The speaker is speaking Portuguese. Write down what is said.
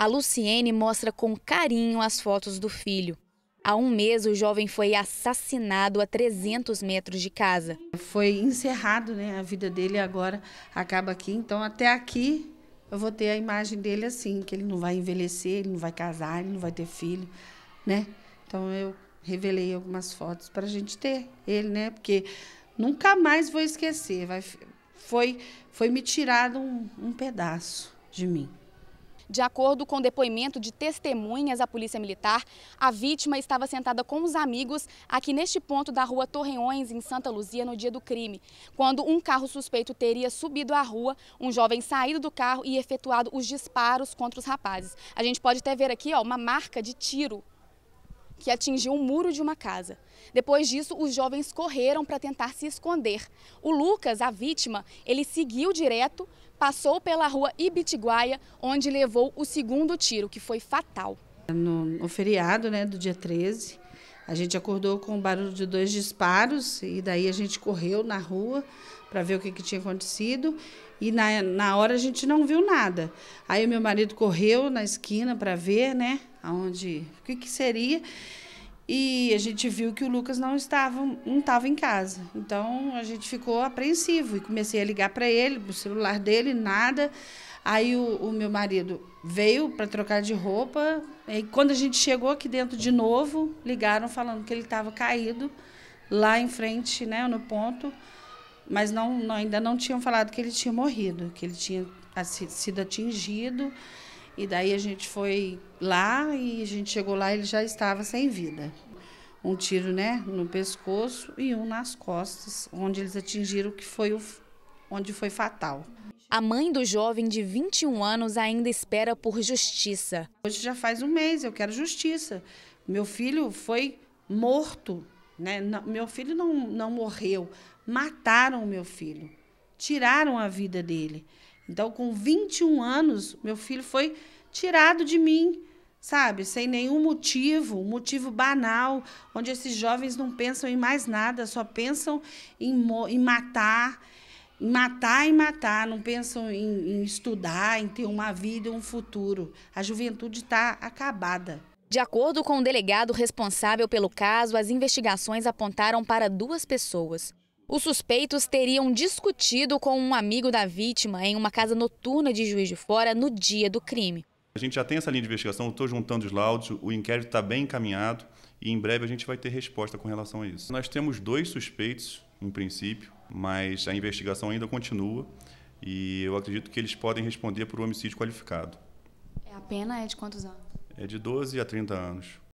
A Luciene mostra com carinho as fotos do filho. Há um mês, o jovem foi assassinado a 300 metros de casa. Foi encerrado, né? A vida dele agora acaba aqui. Então, até aqui, eu vou ter a imagem dele assim, que ele não vai envelhecer, ele não vai casar, ele não vai ter filho, né? Então, eu revelei algumas fotos para a gente ter ele, né? Porque nunca mais vou esquecer. Vai, foi, foi me tirado um, um pedaço de mim. De acordo com depoimento de testemunhas à Polícia Militar, a vítima estava sentada com os amigos aqui neste ponto da rua Torreões, em Santa Luzia, no dia do crime. Quando um carro suspeito teria subido à rua, um jovem saído do carro e efetuado os disparos contra os rapazes. A gente pode até ver aqui ó, uma marca de tiro que atingiu o muro de uma casa. Depois disso, os jovens correram para tentar se esconder. O Lucas, a vítima, ele seguiu direto, passou pela rua Ibitiguaia, onde levou o segundo tiro, que foi fatal. No, no feriado né, do dia 13, a gente acordou com o barulho de dois disparos e daí a gente correu na rua para ver o que, que, tinha acontecido e na, na hora a gente não viu nada. Aí o meu marido correu na esquina para ver, né, aonde, o que, que seria. E a gente viu que o Lucas não estava, não estava em casa. Então a gente ficou apreensivo e comecei a ligar para ele, o celular dele, nada. Aí o, o meu marido veio para trocar de roupa. E quando a gente chegou aqui dentro de novo, ligaram falando que ele estava caído lá em frente, né, no ponto. Mas não, não, ainda não tinham falado que ele tinha morrido, que ele tinha assim, sido atingido. E daí a gente foi lá e a gente chegou lá ele já estava sem vida. Um tiro, né, no pescoço e um nas costas, onde eles atingiram que foi o onde foi fatal. A mãe do jovem de 21 anos ainda espera por justiça. Hoje já faz um mês, eu quero justiça. Meu filho foi morto, né? meu filho não, não morreu, mataram o meu filho, tiraram a vida dele. Então, com 21 anos, meu filho foi tirado de mim, sabe? Sem nenhum motivo, um motivo banal, onde esses jovens não pensam em mais nada, só pensam em, em matar, em matar e matar, não pensam em, em estudar, em ter uma vida, um futuro. A juventude está acabada. De acordo com o delegado responsável pelo caso, as investigações apontaram para duas pessoas. Os suspeitos teriam discutido com um amigo da vítima em uma casa noturna de Juiz de Fora no dia do crime. A gente já tem essa linha de investigação, estou juntando os laudos, o inquérito está bem encaminhado e em breve a gente vai ter resposta com relação a isso. Nós temos dois suspeitos, em princípio, mas a investigação ainda continua e eu acredito que eles podem responder por homicídio qualificado. É a pena é de quantos anos? É de 12 a 30 anos.